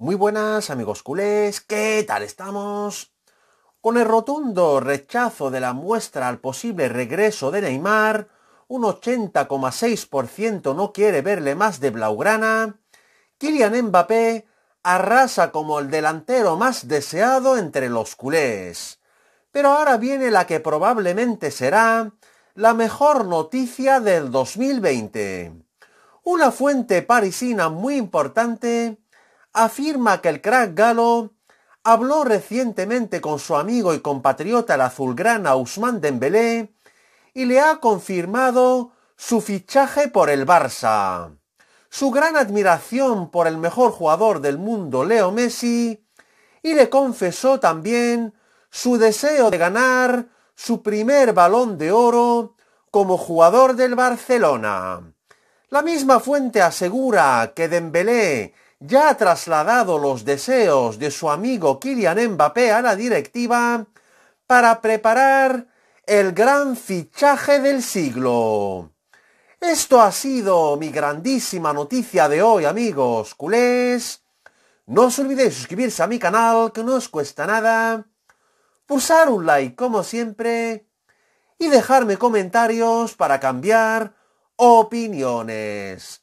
Muy buenas amigos culés, ¿qué tal estamos? Con el rotundo rechazo de la muestra al posible regreso de Neymar, un 80,6% no quiere verle más de Blaugrana, Kylian Mbappé arrasa como el delantero más deseado entre los culés. Pero ahora viene la que probablemente será la mejor noticia del 2020. Una fuente parisina muy importante afirma que el crack galo habló recientemente con su amigo y compatriota el azulgrana Ousmane Dembélé y le ha confirmado su fichaje por el Barça. Su gran admiración por el mejor jugador del mundo, Leo Messi, y le confesó también su deseo de ganar su primer balón de oro como jugador del Barcelona. La misma fuente asegura que Dembélé ya ha trasladado los deseos de su amigo Kylian Mbappé a la directiva para preparar el gran fichaje del siglo. Esto ha sido mi grandísima noticia de hoy, amigos culés. No os olvidéis suscribirse a mi canal, que no os cuesta nada. Pulsar un like, como siempre. Y dejarme comentarios para cambiar opiniones.